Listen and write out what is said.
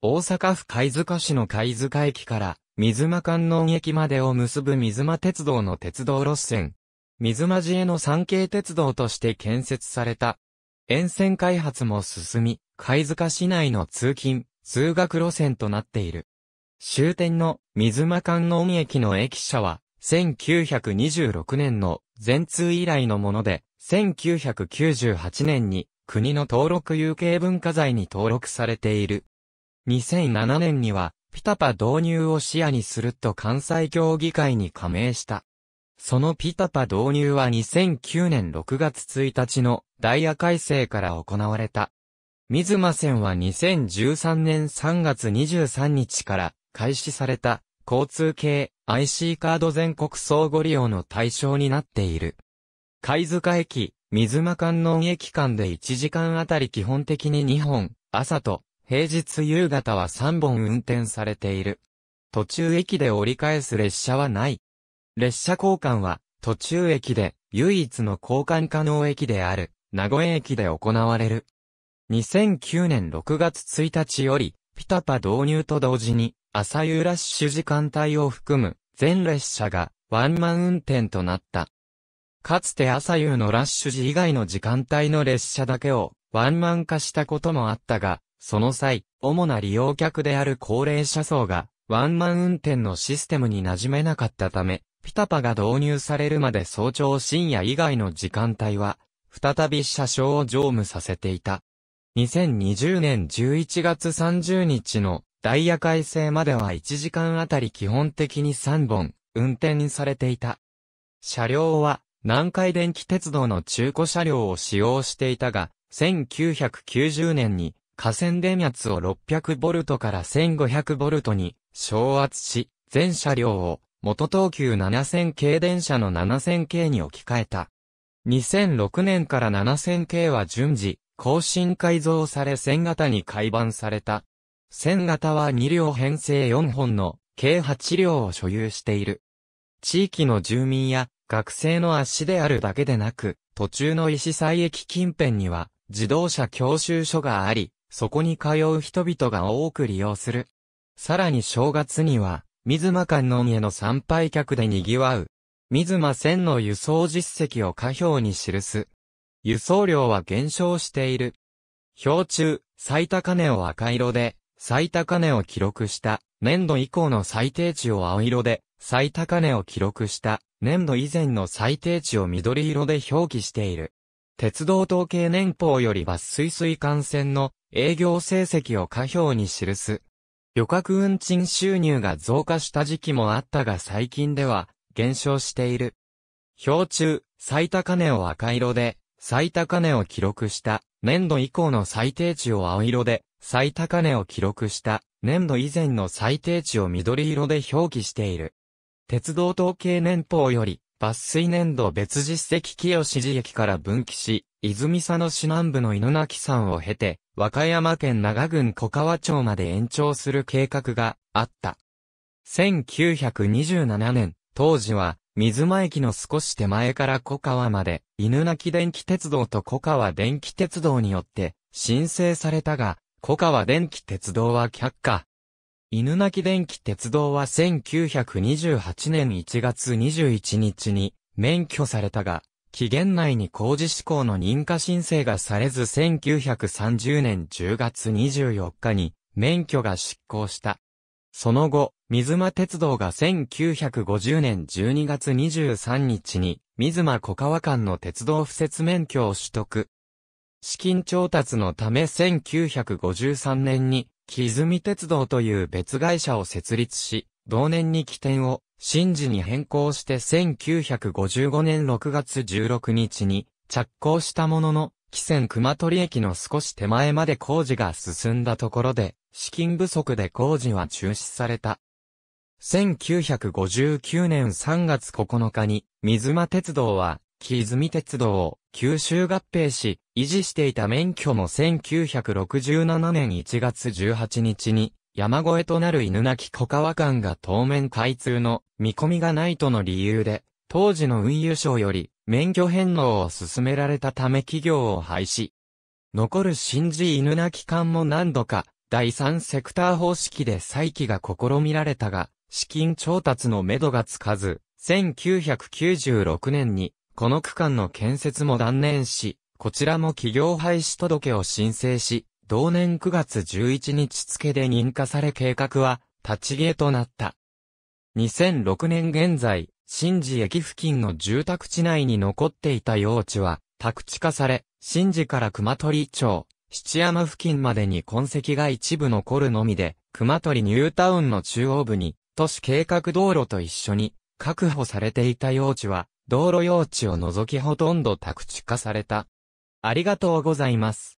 大阪府貝塚市の貝塚駅から水間観音駅までを結ぶ水間鉄道の鉄道路線。水間寺への山系鉄道として建設された。沿線開発も進み、貝塚市内の通勤、通学路線となっている。終点の水間観音駅の駅舎は、1926年の全通以来のもので、1998年に国の登録有形文化財に登録されている。2007年には、ピタパ導入を視野にすると関西協議会に加盟した。そのピタパ導入は2009年6月1日のダイヤ改正から行われた。水間線は2013年3月23日から開始された交通系 IC カード全国相互利用の対象になっている。貝塚駅、水間観音駅間で1時間あたり基本的に2本、朝と平日夕方は3本運転されている。途中駅で折り返す列車はない。列車交換は途中駅で唯一の交換可能駅である名古屋駅で行われる。2009年6月1日よりピタパ導入と同時に朝夕ラッシュ時間帯を含む全列車がワンマン運転となった。かつて朝夕のラッシュ時以外の時間帯の列車だけをワンマン化したこともあったが、その際、主な利用客である高齢者層が、ワンマン運転のシステムに馴染めなかったため、ピタパが導入されるまで早朝深夜以外の時間帯は、再び車掌を乗務させていた。2020年11月30日のダイヤ改正までは1時間あたり基本的に3本、運転されていた。車両は、南海電気鉄道の中古車両を使用していたが、1990年に河川電圧を6 0 0トから1 5 0 0トに昇圧し、全車両を元東急7000系電車の7000系に置き換えた。2006年から7000系は順次、更新改造され1000型に改版された。1000型は2両編成4本の計8両を所有している。地域の住民や学生の足であるだけでなく、途中の石祭駅近辺には自動車教習所があり、そこに通う人々が多く利用する。さらに正月には、水間観音への参拝客で賑わう。水間線の輸送実績を下表に記す。輸送量は減少している。表中、最高値を赤色で、最高値を記録した、年度以降の最低値を青色で、最高値を記録した、年度以前の最低値を緑色で表記している。鉄道統計年報より抜粋水幹線の営業成績を下表に記す。旅客運賃収入が増加した時期もあったが最近では減少している。表中、最高値を赤色で、最高値を記録した年度以降の最低値を青色で、最高値を記録した年度以前の最低値を緑色で表記している。鉄道統計年報より抜粋年度別実績清志寺駅から分岐し、泉佐野市南部の犬鳴山を経て、和歌山県長郡小川町まで延長する計画があった。1927年、当時は、水間駅の少し手前から小川まで、犬鳴電気鉄道と小川電気鉄道によって、申請されたが、小川電気鉄道は却下。犬鳴電気鉄道は1928年1月21日に免許されたが、期限内に工事施行の認可申請がされず1930年10月24日に免許が失効した。その後、水間鉄道が1950年12月23日に水間小川間の鉄道敷設免許を取得。資金調達のため1953年に木積鉄道という別会社を設立し、同年に起点を、新時に変更して1955年6月16日に着工したものの、汽船熊取駅の少し手前まで工事が進んだところで、資金不足で工事は中止された。1959年3月9日に、水間鉄道は、木泉鉄道を九州合併し、維持していた免許も1967年1月18日に、山越えとなる犬鳴小川間が当面開通の見込みがないとの理由で、当時の運輸省より免許返納を進められたため企業を廃止。残る新寺犬鳴間も何度か、第三セクター方式で再起が試みられたが、資金調達のめどがつかず、1996年にこの区間の建設も断念し、こちらも企業廃止届を申請し、同年9月11日付で認可され計画は、立ち消えとなった。2006年現在、新寺駅付近の住宅地内に残っていた用地は、宅地化され、新寺から熊取町、七山付近までに痕跡が一部残るのみで、熊取ニュータウンの中央部に、都市計画道路と一緒に、確保されていた用地は、道路用地を除きほとんど宅地化された。ありがとうございます。